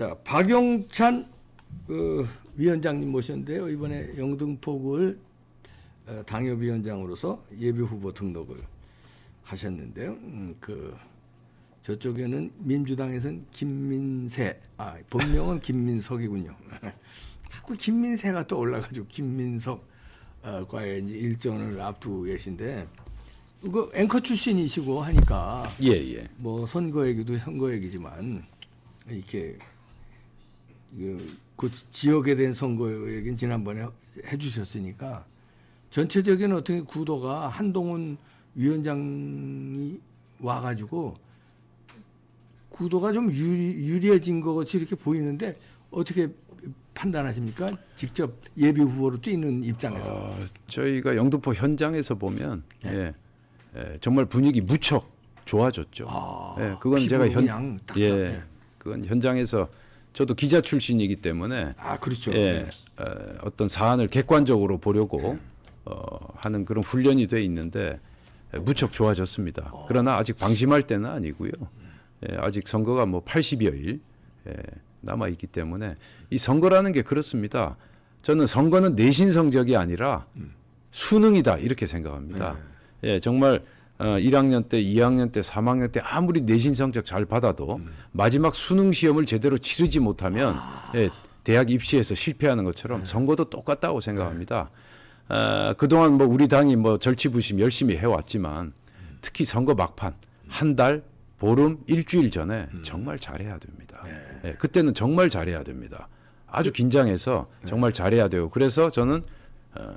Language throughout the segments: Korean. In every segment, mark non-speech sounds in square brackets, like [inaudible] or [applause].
자, 박용찬 어, 위원장님 모셨는데요. 이번에 영등포구를 어, 당협위원장으로서 예비 후보 등록을 하셨는데요. 음, 그 저쪽에는 민주당에서는 김민세, 아 본명은 김민석이군요. [laughs] 자꾸 김민세가 또 올라가지고 김민석과의 어, 이제 일전을 앞두고 계신데 그 앵커 출신이시고 하니까 예, 예. 뭐 선거 얘기도 선거 얘기지만 이렇게 그, 그 지역에 대한 선거 얘기는 지난번에 해주셨으니까 전체적인 어떻게 구도가 한동훈 위원장이 와가지고 구도가 좀 유리, 해진것 같이 이렇게 보이는데 어떻게 판단하십니까? 직접 예비 후보로 뛰는 입장에서 어, 저희가 영등포 현장에서 보면 네. 예, 예, 정말 분위기 무척 좋아졌죠. 아, 예, 그건 제가 현 예, 예, 그건 현장에서 저도 기자 출신이기 때문에 아 그렇죠. 예, 네. 어, 어떤 사안을 객관적으로 보려고 어, 하는 그런 훈련이 돼 있는데 예, 무척 좋아졌습니다. 어. 그러나 아직 방심할 때는 아니고요. 예, 아직 선거가 뭐 80여일 예, 남아 있기 때문에 이 선거라는 게 그렇습니다. 저는 선거는 내신 성적이 아니라 음. 수능이다 이렇게 생각합니다. 네. 예, 정말 1학년 어, 때, 2학년 때, 3학년 때 아무리 내신 성적 잘 받아도 음. 마지막 수능 시험을 제대로 치르지 못하면 아. 예, 대학 입시에서 실패하는 것처럼 네. 선거도 똑같다고 생각합니다. 네. 어, 그동안 뭐 우리 당이 뭐 절치부심 열심히 해왔지만 음. 특히 선거 막판 한 달 보름 일주일 전에 음. 정말 잘해야 됩니다. 네. 예, 그때는 정말 잘해야 됩니다. 아주 긴장해서 네. 정말 잘해야 돼요. 그래서 저는 어,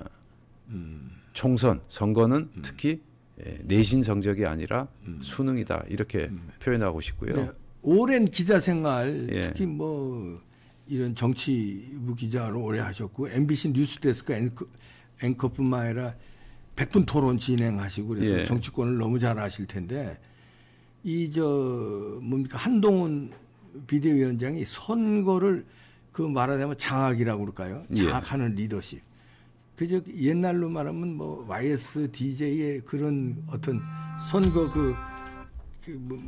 음. 총선 선거는 음. 특히 예, 내신 성적이 아니라 음. 수능이다 이렇게 음. 표현하고 싶고요. 네. 오랜 기자 생활 예. 특히 뭐 이런 정치부 기자로 오래 하셨고 MBC 뉴스데스크 앵커, 앵커뿐만 아니라 백분 토론 진행하시고 그래서 예. 정치권을 너무 잘 아실 텐데 이 저 뭡니까 한동훈 비대위원장이 선거를 그 말하자면 장악이라고 그럴까요? 예. 장악하는 예. 리더십. 그저 옛날로 말하면 뭐 YS DJ의 그런 어떤 선거 그, 그 뭐,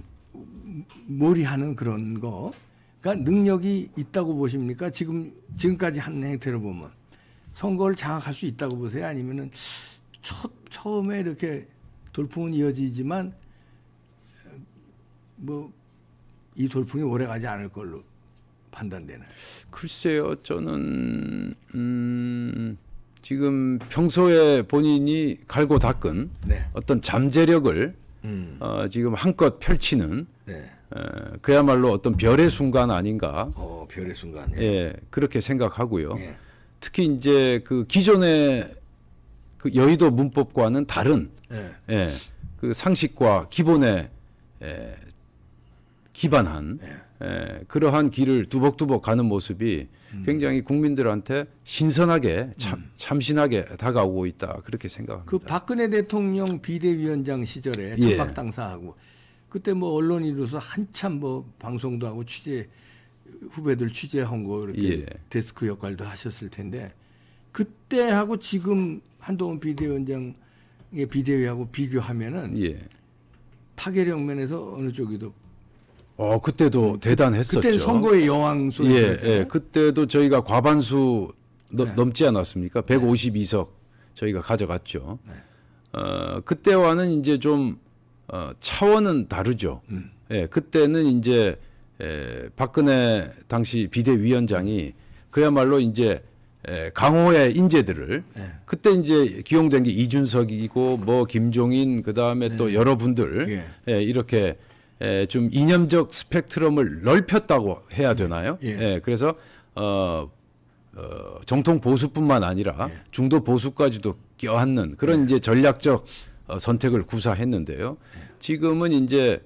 몰이하는 그런 거. 그러니까 능력이 있다고 보십니까? 지금 지금까지 한 행태를 보면 선거를 장악할 수 있다고 보세요? 아니면은 첫 처음에 이렇게 돌풍은 이어지지만 뭐 이 돌풍이 오래 가지 않을 걸로 판단되는. 글쎄요, 저는 음. 지금 평소에 본인이 갈고 닦은 네. 어떤 잠재력을 음. 어, 지금 한껏 펼치는 네. 어, 그야말로 어떤 별의 순간 아닌가. 어, 별의 순간. 예, 예 그렇게 생각하고요. 예. 특히 이제 그 기존의 그 여의도 문법과는 다른 예. 예. 그 상식과 기본에 예, 기반한 예. 에, 예, 그러한 길을 두벅두벅 가는 모습이 음. 굉장히 국민들한테 신선하게 참, 음. 참신하게 다가오고 있다 그렇게 생각합니다. 그 박근혜 대통령 비대위원장 시절에 전박 당사하고 예. 그때 뭐 언론인으로서 한참 뭐 방송도 하고 취재 후배들 취재한 거 이렇게 예. 데스크 역할도 하셨을 텐데 그때하고 지금 한동훈 비대위원장의 비대위하고 비교하면은 예. 파괴력 면에서 어느 쪽이 더어 그때도 음. 대단했었죠. 그때 선거의 여왕 소리. 예, 예, 그때도 저희가 과반수 너, 네. 넘지 않았습니까? 152석 저희가 가져갔죠. 네. 어, 그때와는 이제 좀 어, 차원은 다르죠. 음. 예, 그때는 이제 에, 박근혜 당시 비대위원장이 그야말로 이제 에, 강호의 인재들을 네. 그때 이제 기용된 게 이준석이고 뭐 김종인 그 다음에 또 네. 여러분들 예, 예 이렇게 에, 좀 이념적 스펙트럼을 넓혔다고 해야 음. 되나요? 예. 예. 그래서 어, 어, 정통 보수뿐만 아니라 예. 중도 보수까지도 껴안는 그런 예. 이제 전략적 어, 선택을 구사했는데요. 예. 지금은 이제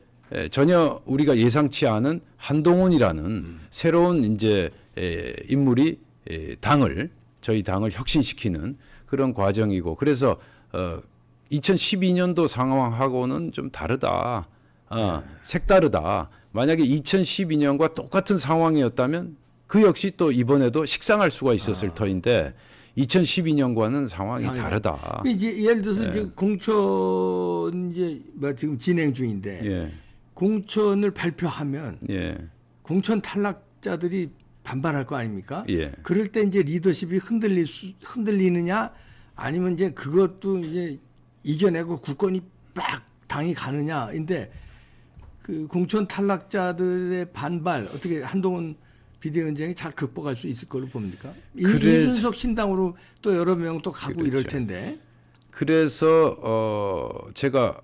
전혀 우리가 예상치 않은 한동훈이라는 음. 새로운 이제 에, 인물이 에, 당을 저희 당을 혁신시키는 그런 과정이고 그래서 어, 2012년도 상황하고는 좀 다르다. 어, 예, 색다르다. 만약에 2012년과 똑같은 상황이었다면 그 역시 또 이번에도 식상할 수가 있었을 아. 터인데 2012년과는 상황이 상황. 다르다. 그 이제 예를 들어서 예. 지금 공천 이제 뭐 지금 진행 중인데 예. 공천을 발표하면 예. 공천 탈락자들이 반발할 거 아닙니까? 예. 그럴 때 이제 리더십이 흔들리 흔들리느냐 아니면 이제 그것도 이제 이겨내고 국권이 빡 당이 가느냐인데 그 공천 탈락자들의 반발 어떻게 한동훈 비대위원장이 잘 극복할 수 있을 걸로 봅니까? 이준석 신당으로 또 여러 명 또 가고 그렇죠. 이럴 텐데. 그래서 어 제가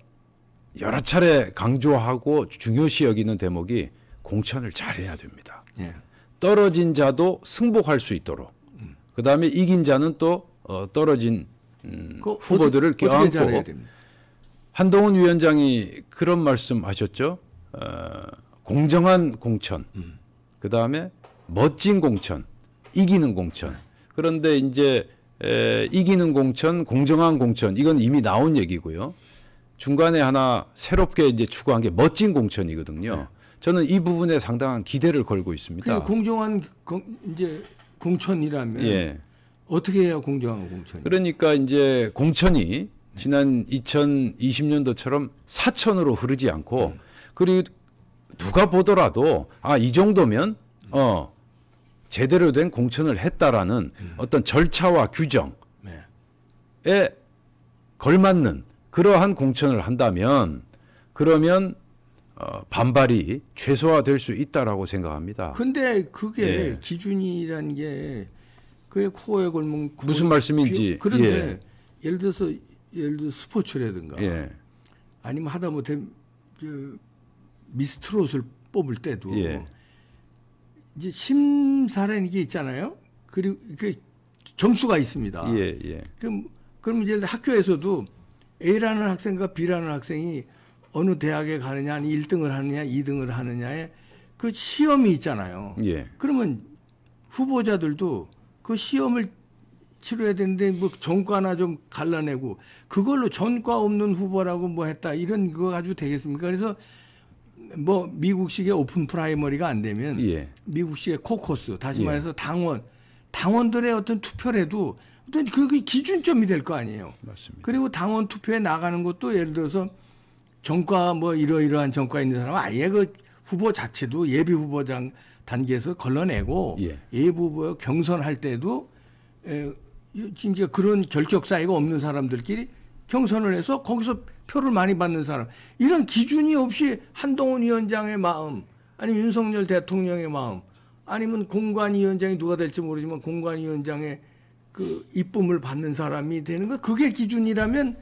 여러 차례 강조하고 중요시 여기는 대목이 공천을 잘해야 됩니다. 예. 떨어진 자도 승복할 수 있도록. 음. 그다음에 이긴 자는 또 어, 떨어진 음, 그 후보들을 껴안고 한동훈 위원장이 그런 말씀하셨죠. 어, 공정한 공천, 음. 그 다음에 멋진 공천, 이기는 공천. 그런데 이제 에, 이기는 공천, 공정한 공천 이건 이미 나온 얘기고요. 중간에 하나 새롭게 이제 추구한 게 멋진 공천이거든요. 네. 저는 이 부분에 상당한 기대를 걸고 있습니다. 공정한 공, 이제 공천이라면 예. 어떻게 해야 공정한 공천? 그러니까 이제 공천이 지난 2020년도처럼 사천으로 흐르지 않고 음. 그리고 누가 보더라도 아 이 정도면 어 제대로 된 공천을 했다라는 음. 어떤 절차와 규정에 네. 걸맞는 그러한 공천을 한다면 그러면 어, 반발이 최소화될 수 있다라고 생각합니다. 근데 그게 예. 기준이란 게 그게 코어에 걸면 무슨 말씀인지 비, 그런데 예. 예를 들어서 예를 들어 스포츠라든가 예. 아니면 하다못해 미스트롯을 뽑을 때도 예. 이제 심사라는 게 있잖아요. 그리고 그 점수가 있습니다. 예, 예. 그럼 그럼 이제 학교에서도 A라는 학생과 B라는 학생이 어느 대학에 가느냐, 아니 1등을 하느냐, 2등을 하느냐에 그 시험이 있잖아요. 예. 그러면 후보자들도 그 시험을 치러야 되는데 뭐 전과나 좀 갈라내고 그걸로 전과 없는 후보라고 뭐 했다 이런 거 가지고 되겠습니까? 그래서 뭐 미국식의 오픈 프라이머리가 안 되면 예. 미국식의 코커스 다시 예. 말해서 당원 당원들의 어떤 투표라도 어떤 그, 그 기준점이 될 거 아니에요. 맞습니다. 그리고 당원 투표에 나가는 것도 예를 들어서 정과 뭐 이러이러한 정과 있는 사람은 아예 그 후보 자체도 예비 후보장 단계에서 걸러내고 예. 예비 후보 경선할 때도 에, 지금 이제 그런 결격 사이가 없는 사람들끼리 경선을 해서 거기서 표를 많이 받는 사람 이런 기준이 없이 한동훈 위원장의 마음 아니면 윤석열 대통령의 마음 아니면 공관위원장이 누가 될지 모르지만 공관위원장의 그 이쁨을 받는 사람이 되는 거 그게 기준이라면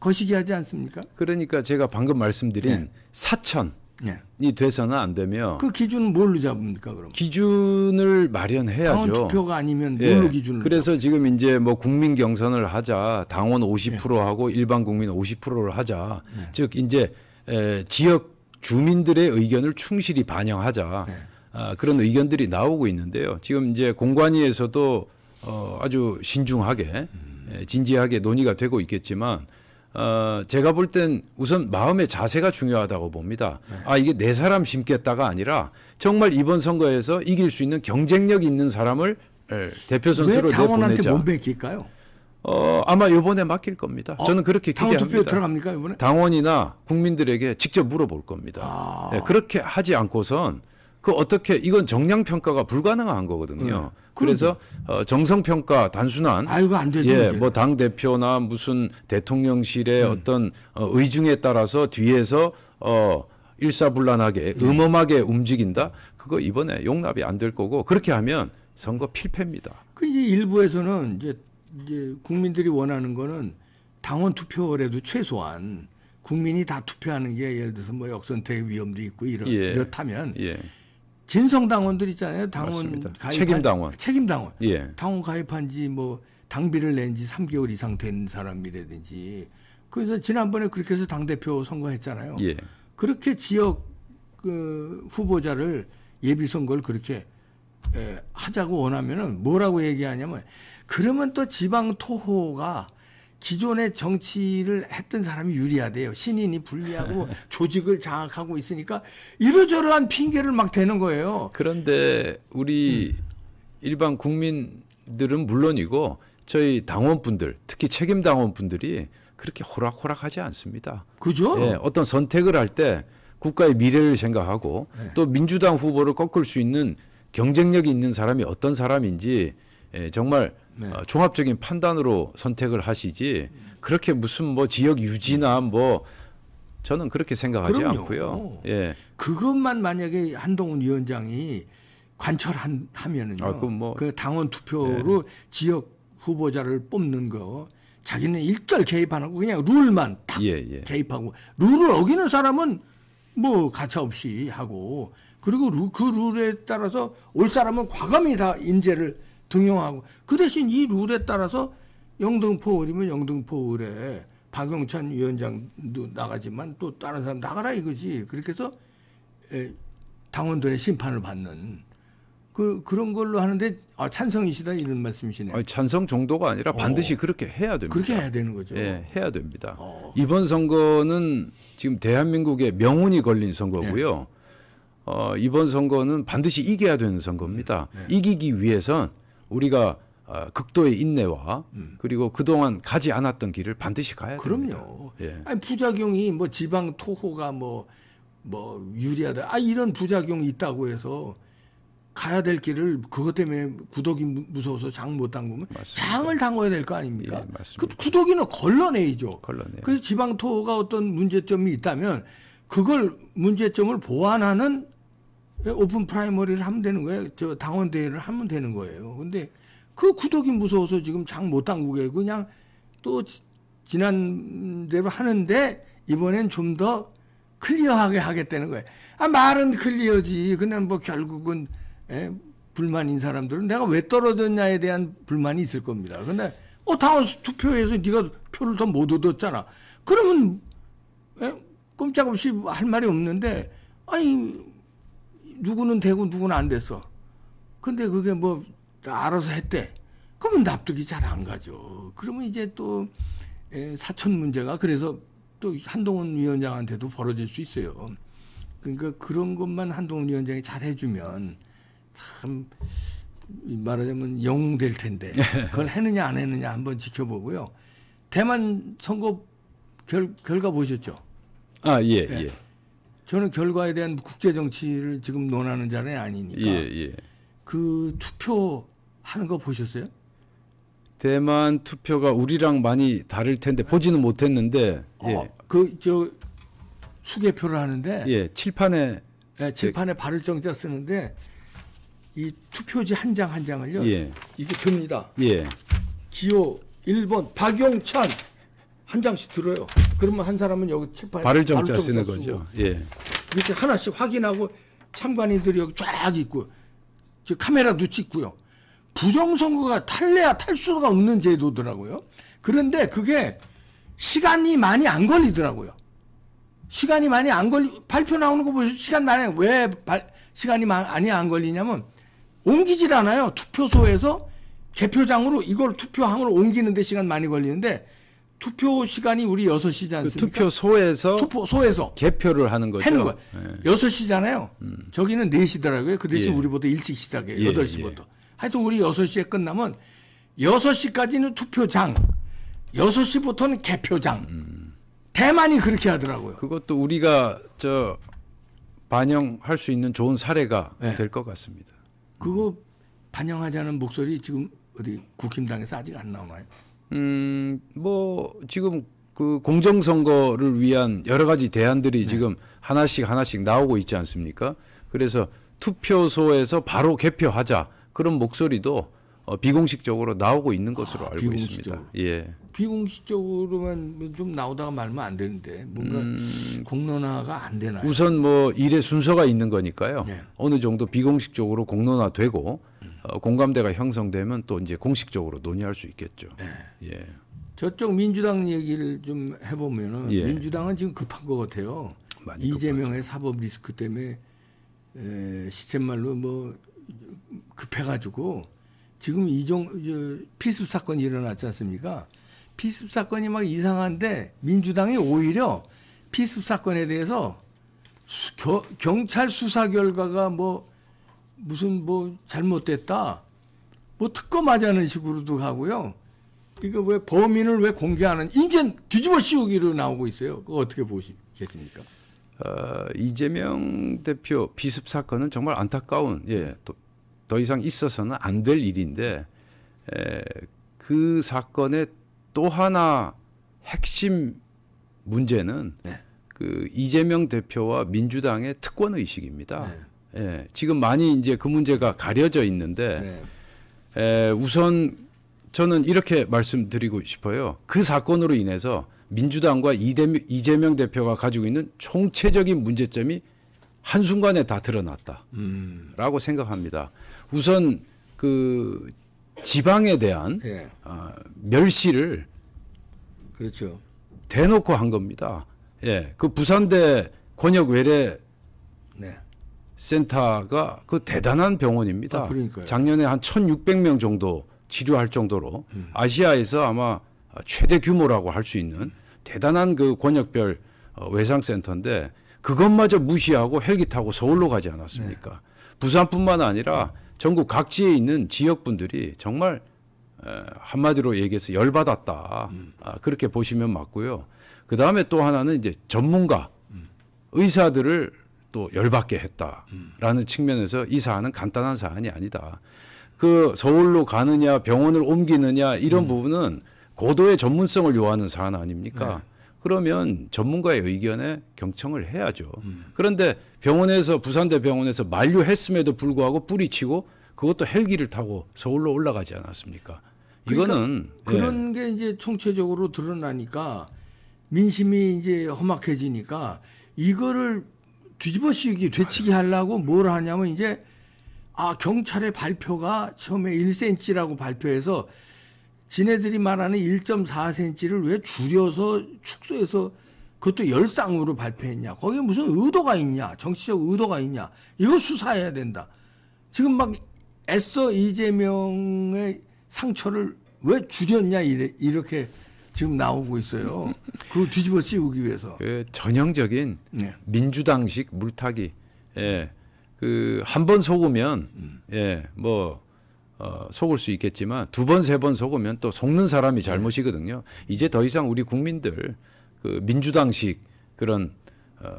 거시기하지 않습니까? 그러니까 제가 방금 말씀드린 네. 사천 예. 이 돼서는 안 되며 그 기준은 뭘로 잡습니까 그럼? 기준을 마련해야죠. 당원 투표가 아니면 예. 뭘로 기준을? 그래서 잡을 지금 이제 뭐 국민 경선을 하자, 당원 50% 예. 하고 일반 국민 50%를 하자. 예. 즉 이제 에, 지역 주민들의 의견을 충실히 반영하자. 예. 아, 그런 의견들이 나오고 있는데요. 지금 이제 공관위에서도 어, 아주 신중하게 음. 진지하게 논의가 되고 있겠지만 어, 제가 볼 땐 우선 마음의 자세가 중요하다고 봅니다. 네. 아, 이게 내 사람 심겠다가 아니라 정말 이번 선거에서 이길 수 있는 경쟁력 있는 사람을 예, 대표 선수로 내보내자. 당원한테 못 맡길까요? 어, 아마 이번에 맡길 겁니다. 아, 저는 그렇게 기대합니다. 당원 투표 들어갑니까, 이번에? 당원이나 국민들에게 직접 물어볼 겁니다. 아. 네, 그렇게 하지 않고선 그 어떻게 이건 정량 평가가 불가능한 거거든요. 네. 그래서 어, 정성 평가 단순한 아 이거 안 되죠. 예, 뭐 당 대표나 무슨 대통령실의 음. 어떤 어, 의중에 따라서 뒤에서 어 일사불란하게 네. 음험하게 움직인다. 그거 이번에 용납이 안 될 거고 그렇게 하면 선거 필패입니다. 그 이제 일부에서는 이제 이제 국민들이 원하는 거는 당원 투표라도 최소한 국민이 다 투표하는 게 예를 들어서 뭐 역선택 위험도 있고 이런 예. 이렇다면 예. 진성 당원들 있잖아요. 당원 책임 당원. 책임 당원. 예. 당원 가입한 지뭐 당비를 낸 지 3개월 이상 된 사람이라든지. 그래서 지난번에 그렇게 해서 당 대표 선거했잖아요. 예. 그렇게 지역 그 후보자를 예비 선거를 그렇게 에, 하자고 원하면은 뭐라고 얘기하냐면 그러면 또 지방 토호가 기존의 정치를 했던 사람이 유리하대요. 신인이 불리하고 [laughs] 조직을 장악하고 있으니까 이러저러한 핑계를 막 대는 거예요. 그런데 우리 음. 일반 국민들은 물론이고 저희 당원분들 특히 책임 당원분들이 그렇게 호락호락하지 않습니다. 그죠? 예, 어떤 선택을 할 때 국가의 미래를 생각하고 네. 또 민주당 후보를 꺾을 수 있는 경쟁력이 있는 사람이 어떤 사람인지 예, 정말 네. 어, 종합적인 판단으로 선택을 하시지 그렇게 무슨 뭐 지역 유지나 뭐 저는 그렇게 생각하지 그럼요. 않고요. 예. 그것만 만약에 한동훈 위원장이 관철 하면은요. 아, 뭐, 그 당원 투표로 예. 지역 후보자를 뽑는 거 자기는 일절 개입 안 하고 그냥 룰만 딱 예, 예. 개입하고 룰을 어기는 사람은 뭐 가차 없이 하고 그리고 그 룰에 따라서 올 사람은 과감히 다 인재를 등용하고 그 대신 이 룰에 따라서 영등포을이면 영등포을에 박영찬 위원장도 나가지만 또 다른 사람 나가라 이거지 그렇게 해서 당원들의 심판을 받는 그 그런 걸로 하는데 아, 찬성이시다 이런 말씀이시네요. 아니, 찬성 정도가 아니라 어. 반드시 어. 그렇게 해야 됩니다. 그렇게 해야 되는 거죠. 예, 해야 됩니다. 어. 이번 선거는 지금 대한민국의 명운이 걸린 선거고요. 네. 어, 이번 선거는 반드시 이겨야 되는 선거입니다. 네. 이기기 위해선 우리가 어, 극도의 인내와 음. 그리고 그동안 가지 않았던 길을 반드시 가야 그럼요. 됩니다. 그럼요. 예. 아니 부작용이 뭐 지방 토호가 뭐뭐 뭐 유리하다. 아 이런 부작용이 있다고 해서 가야 될 길을 그것 때문에 구더기 무서워서 장 못 담그면 장을 담궈야 될 거 아닙니까? 예, 그 구더기는 걸러내죠. 걸러내. 그래서 지방 토호가 어떤 문제점이 있다면 그걸 문제점을 보완하는 오픈 프라이머리를 하면 되는 거예요. 저 당원 대회를 하면 되는 거예요. 근데 그 구독이 무서워서 지금 장 못 당국에 그냥 또 지난대로 하는데 이번엔 좀 더 클리어하게 하겠다는 거예요. 아 말은 클리어지. 근데 뭐 결국은 에, 예, 불만인 사람들은 내가 왜 떨어졌냐에 대한 불만이 있을 겁니다. 근데 어 당원 투표에서 네가 표를 더 못 얻었잖아. 그러면 에? 예, 꼼짝없이 할 말이 없는데 아니 누구는 되고 누구는 안 됐어. 근데 그게 뭐 알아서 했대. 그러면 납득이 잘 안 가죠. 그러면 이제 또 예, 사촌 문제가 그래서 또 한동훈 위원장한테도 벌어질 수 있어요. 그러니까 그런 것만 한동훈 위원장이 잘 해주면 참 말하자면 영웅 될 텐데 [laughs] 그걸 했느냐 안 했느냐 한번 지켜보고요. 대만 선거 결, 결과 보셨죠? 아, 예, 예. 예. 저는 결과에 대한 국제 정치를 지금 논하는 자는 아니니까. 예, 예. 그 투표 하는 거 보셨어요? 대만 투표가 우리랑 많이 다를 텐데 네. 보지는 못했는데 예. 어, 그저 수개표를 하는데 예, 칠판에 예, 칠판에 네. 발을 정자 쓰는데 이 투표지 한 장한 한 장을요. 예. 이게 듭니다. 예. 기호 1번 박용찬 한 장씩 들어요. 그러면 한 사람은 여기 칠팔 발을 정자 쓰는 거죠. 예. 이렇게 하나씩 확인하고 참관인들이 여기 쫙 있고 저 카메라 도치 고요 부정선거가 탈래야 탈수가 없는 제도더라고요. 그런데 그게 시간이 많이 안 걸리더라고요. 시간이 많이 안 걸리 발표 나오는 거 보세요. 시간 많이 왜 발, 시간이 많이 안 걸리냐면 옮기질 않아요. 투표소에서 개표장으로 이걸 투표함으로 옮기는데 시간 많이 걸리는데 투표 시간이 우리 6시지 그 않습니까? 그 투표소에서 투표, 소에서 개표를 하는 거죠. 하는 거예요. 예. 6시잖아요. 음. 저기는 4시더라고요. 그 대신 예. 우리보다 일찍 시작해요. 예. 8시부터. 예. 하여튼 우리 6시에 끝나면 6시까지는 투표장, 6시부터는 개표장. 음. 대만이 그렇게 하더라고요. 그것도 우리가 저 반영할 수 있는 좋은 사례가 네. 예. 될것 같습니다. 그거 반영하자는 목소리 지금 어디 국힘당에서 아직 안 나오나요? 음, 뭐 지금 그 공정선거를 위한 여러 가지 대안들이 네. 지금 하나씩 하나씩 나오고 있지 않습니까? 그래서 투표소에서 바로 개표하자 그런 목소리도 어, 비공식적으로 나오고 있는 것으로 아, 알고 있습니다. 예. 비공식적으로만 좀 나오다가 말면 안 되는데 뭔가 음, 공론화가 안 되나요? 우선 뭐 일의 순서가 있는 거니까요. 네. 어느 정도 비공식적으로 공론화되고 어, 공감대가 형성되면 또 이제 공식적으로 논의할 수 있겠죠. 네. 예. 저쪽 민주당 얘기를 좀해보면 예. 민주당은 지금 급한 것 같아요. 이재명의 급하죠. 사법 리스크 때문에 에, 시쳇말로 뭐 급해가지고 지금 이종 피습 사건이 일어났지 않습니까? 피습 사건이 막 이상한데 민주당이 오히려 피습 사건에 대해서 수, 겨, 경찰 수사 결과가 뭐 무슨 뭐 잘못됐다. 뭐 특검하자는 식으로도 가고요. 그러니까 왜 범인을 왜 공개하는 인제 뒤집어 씌우기로 나오고 있어요. 그거 어떻게 보시겠습니까? 어, 이재명 대표 비습 사건은 정말 안타까운 예. 또, 더 이상 있어서는 안 될 일인데 에, 그 사건의 또 하나 핵심 문제는 네. 그 이재명 대표와 민주당의 특권 의식입니다. 네. 예, 지금 많이 이제 그 문제가 가려져 있는데 네. 에, 우선 저는 이렇게 말씀드리고 싶어요. 그 사건으로 인해서 민주당과 이대미, 이재명 대표가 가지고 있는 총체적인 문제점이 한순간에 다 드러났다라고 음. 생각합니다. 우선 그 지방에 대한 예. 어, 멸시를 그렇죠. 대놓고 한 겁니다. 예. 그 부산대 권역 외래 센터가 그 대단한 병원입니다. 아, 작년에 한 1,600명 정도 치료할 정도로 음. 아시아에서 아마 최대 규모라고 할 수 있는 대단한 그 권역별 어, 외상센터인데 그것마저 무시하고 헬기 타고 서울로 가지 않았습니까? 네. 부산뿐만 아니라 전국 각지에 있는 지역분들이 정말 한마디로 얘기해서 열받았다. 음. 아, 그렇게 보시면 맞고요. 그 다음에 또 하나는 이제 전문가, 음. 의사들을 또 열받게 했다라는 음. 측면에서 이 사안은 간단한 사안이 아니다. 그 서울로 가느냐 병원을 옮기느냐 이런 음. 부분은 고도의 전문성을 요하는 사안 아닙니까? 네. 그러면 전문가의 의견에 경청을 해야죠. 음. 그런데 병원에서 부산대 병원에서 만료했음에도 불구하고 뿌리치고 그것도 헬기를 타고 서울로 올라가지 않았습니까? 그러니까 이거는 예. 그런 네. 게 이제 총체적으로 드러나니까 민심이 이제 험악해지니까 이거를 뒤집어씌기 되치기 하려고 뭘 하냐면 이제 아 경찰의 발표가 처음에 1cm라고 발표해서 지네들이 말하는 1.4cm를 왜 줄여서 축소해서 그것도 열상으로 발표했냐. 거기에 무슨 의도가 있냐. 정치적 의도가 있냐. 이거 수사해야 된다. 지금 막 애써 이재명의 상처를 왜 줄였냐. 이래, 이렇게 지금 나오고 있어요. 그 뒤집어 씌우기 위해서. 그 전형적인 네. 민주당식 물타기. 예. 그한 번 속으면 음. 예, 뭐 어, 속을 수 있겠지만 두 번, 세 번 속으면 또 속는 사람이 네. 잘못이거든요. 이제 더 이상 우리 국민들 그 민주당식 그런 어,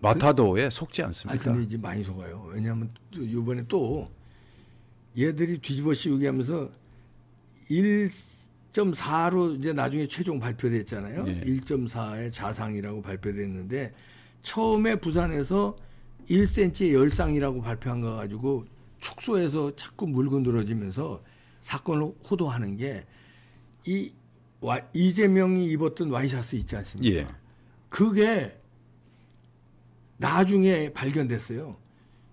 마타도에 그 속지 않습니다. 아 근데 이제 많이 속아요. 왜냐하면 요번에 또 얘들이 뒤집어 씌우게 하면서 일 1.4로 이제 나중에 최종 발표됐잖아요. 네. 예. 1.4의 자상이라고 발표됐는데 처음에 부산에서 1cm의 열상이라고 발표한 거 가지고 축소해서 자꾸 물고 늘어지면서 사건을 호도하는 게 이 이재명이 입었던 와이셔츠 있지 않습니까? 예. 그게 나중에 발견됐어요.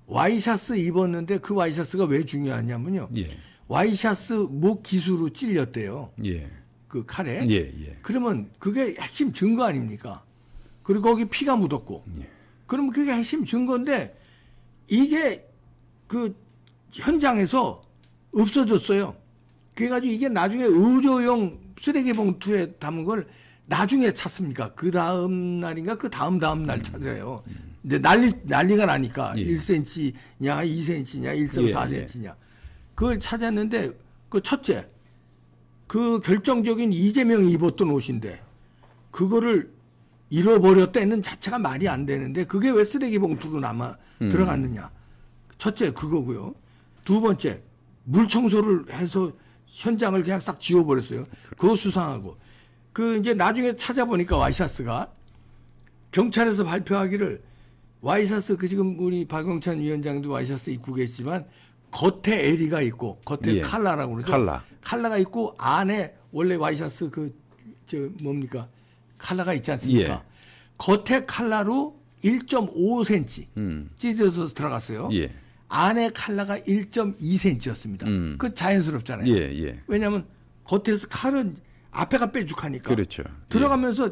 와이셔츠 입었는데 그 와이셔츠가 왜 중요하냐면요. 예. 와이셔스목 기수로 찔렸대요. 예. 그 칼에. 예, 예. 그러면 그게 핵심 증거 아닙니까? 그리고 거기 피가 묻었고. 예. 그럼 그게 핵심 증거인데 이게 그 현장에서 없어졌어요. 그래가지고 이게 나중에 의료용 쓰레기 봉투에 담은 걸 나중에 찾습니까? 그 다음 날인가 그 다음 다음 날 음. 찾아요. 음. 근데 난리 난리가 나니까 예. 1cm냐 2cm냐 1.4cm냐. 예, 예. 그걸 찾았는데 그 첫째 그 결정적인 이재명이 입었던 옷인데 그거를 잃어버렸다는 자체가 말이 안 되는데 그게 왜 쓰레기 봉투로 남아 음. 들어갔느냐. 첫째 그거고요. 두 번째 물 청소를 해서 현장을 그냥 싹 지워버렸어요. 그거 수상하고 그 이제 나중에 찾아보니까 와이셔츠가 경찰에서 발표하기를 와이셔츠 그 지금 우리 박영찬 위원장도 와이셔츠 입고 계시지만 겉에 에리가 있고 겉에 예. 칼라라고 그러죠. 칼라. 칼라가 있고 안에 원래 와이셔츠 그저 뭡니까 칼라가 있지 않습니까? 예. 겉에 칼라로 1.5cm 음. 찢어서 들어갔어요. 예. 안에 칼라가 1.2cm였습니다. 음. 그 자연스럽잖아요. 예, 예. 왜냐하면 겉에서 칼은 앞에가 빼죽하니까 그렇죠. 예. 들어가면서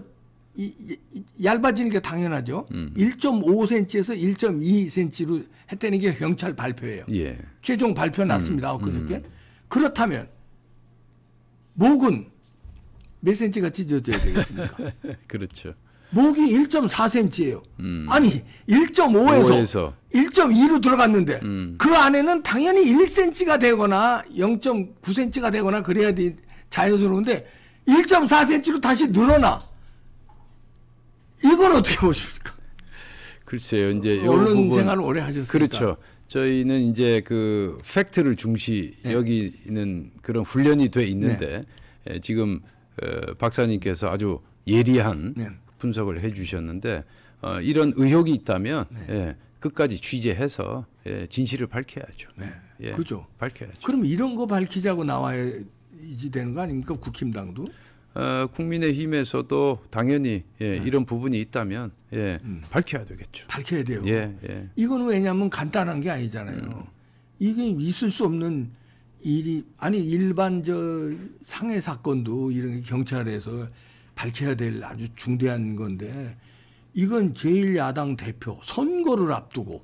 이, 이, 얇아지는 게 당연하죠. 음. 1.5cm에서 1.2cm로 했다는 게 경찰 발표예요. 예. 최종 발표 났습니다. 음. 그저께 음. 그렇다면 목은 몇 cm가 찢어져야 되겠습니까? [laughs] 그렇죠. 목이 1.4cm예요. 음. 아니 1.5에서 1.2로 들어갔는데 음. 그 안에는 당연히 1cm가 되거나 0.9cm가 되거나 그래야 돼 자연스러운데 1.4cm로 다시 늘어나. 이걸 어떻게 보십니까? 글쎄요, 이제 언론 부분, 생활을 오래 하셨으니까 그렇죠. 저희는 이제 그 팩트를 중시 네. 여기는 그런 훈련이 돼 있는데 네. 예, 지금 어, 박사님께서 아주 예리한 네. 분석을 해주셨는데 어, 이런 의혹이 있다면 네. 예, 끝까지 취재해서 예, 진실을 밝혀야죠. 네. 예, 그죠 밝혀야죠. 그럼 이런 거 밝히자고 나와야지 되는 거 아닙니까 국힘당도? 어, 국민의힘에서도 당연히 예, 네. 이런 부분이 있다면 예, 음. 밝혀야 되겠죠. 밝혀야 돼요. 예, 예. 이건 왜냐하면 간단한 게 아니잖아요. 음. 이게 있을 수 없는 일이 아니 일반 저 상해 사건도 이런 경찰에서 밝혀야 될 아주 중대한 건데 이건 제1야당 대표 선거를 앞두고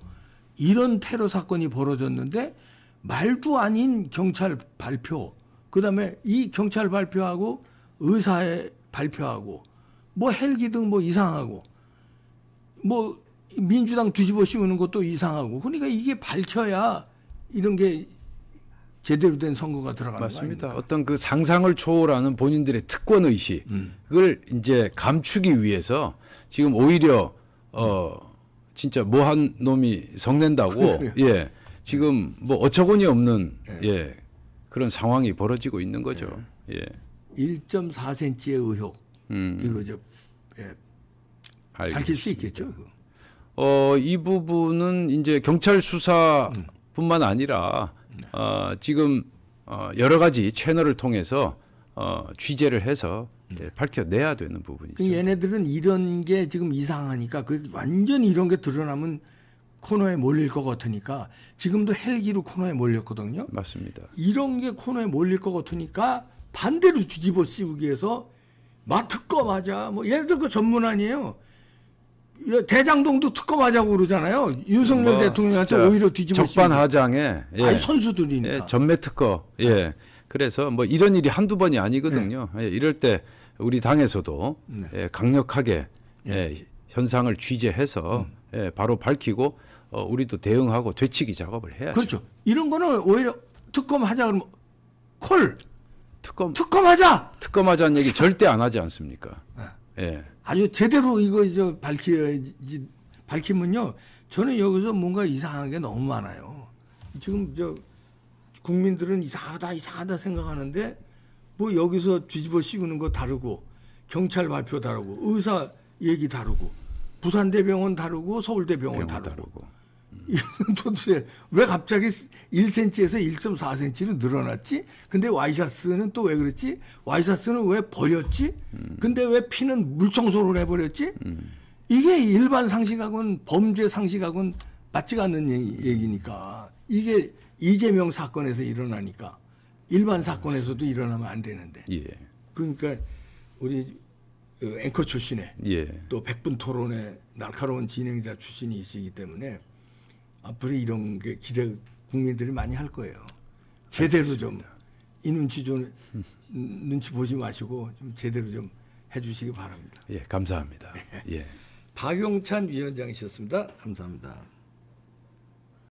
이런 테러 사건이 벌어졌는데 말도 아닌 경찰 발표 그다음에 이 경찰 발표하고 의사에 발표하고 뭐 헬기 등 뭐 이상하고 뭐 민주당 뒤집어 씌우는 것도 이상하고 그러니까 이게 밝혀야 이런 게 제대로 된 선거가 들어가는 맞습니다. 어떤 그 상상을 초월하는 본인들의 특권 의식을 음. 이제 감추기 위해서 지금 오히려 어 진짜 뭐 한 놈이 성낸다고 예 지금 뭐 어처구니 없는 예. 예 그런 상황이 벌어지고 있는 거죠. 네. 예. 예. 1.4cm의 의혹 음. 이거 죠 예, 밝힐 수 있겠죠. 그 어, 이 부분은 이제 경찰 수사뿐만 아니라 어, 지금 어, 여러 가지 채널을 통해서 어, 취재를 해서 네, 밝혀내야 되는 부분이죠. 그 얘네들은 이런 게 지금 이상하니까 그 완전히 이런 게 드러나면 코너에 몰릴 것 같으니까 지금도 헬기로 코너에 몰렸거든요. 맞습니다. 이런 게 코너에 몰릴 것 같으니까 반대로 뒤집어 씌우기 위해서 마특검하자. 뭐 예를 들어 그전문아니에요 대장동도 특검하자고 그러잖아요. 윤석열 뭐, 대통령한테 오히려 뒤집어 적반하장에 예. 아니, 선수들이니까 예, 전매 특검. 예. 네. 그래서 뭐 이런 일이 한두 번이 아니거든요. 예. 예, 이럴 때 우리 당에서도 네. 예, 강력하게 네. 예. 현상을 취재해서 음. 예, 바로 밝히고 어, 우리도 대응하고 되치기 작업을 해야죠. 그렇죠. 이런 거는 오히려 특검 하자 그러면 콜 특검 특검하자 특검하자는 얘기 절대 안 하지 않습니까? 네. 예. 아주 제대로 이거 이제 밝혀지 밝히면요. 저는 여기서 뭔가 이상한 게 너무 많아요. 지금 저 국민들은 이상하다 이상하다 생각하는데 뭐 여기서 뒤집어 씌우는 거 다르고 경찰 발표 다르고 의사 얘기 다르고 부산대병원 다르고 서울대병원 다르고. 다르고. 도대체 왜 갑자기 1cm에서 1.4cm로 늘어났지? 근데 와이셔츠는 또 왜 그랬지? 와이셔츠는 왜 버렸지? 음. 근데 왜 피는 물청소를 해버렸지? 음. 이게 일반 상식하고는 범죄 상식하고는 맞지가 않는 얘기, 니까 이게 이재명 사건에서 일어나니까 일반 사건에서도 일어나면 안 되는데. 예. 그러니까 우리 앵커 출신에 예. 또 백분 토론의 날카로운 진행자 출신이시기 때문에 앞으로 이런 게 기대 국민들이 많이 할 거예요. 제대로 좀 이 눈치 좀 음, 눈치 보지 마시고 좀 제대로 좀 해주시기 바랍니다. 예, 감사합니다. 네. 예. 박용찬 위원장이셨습니다. 감사합니다.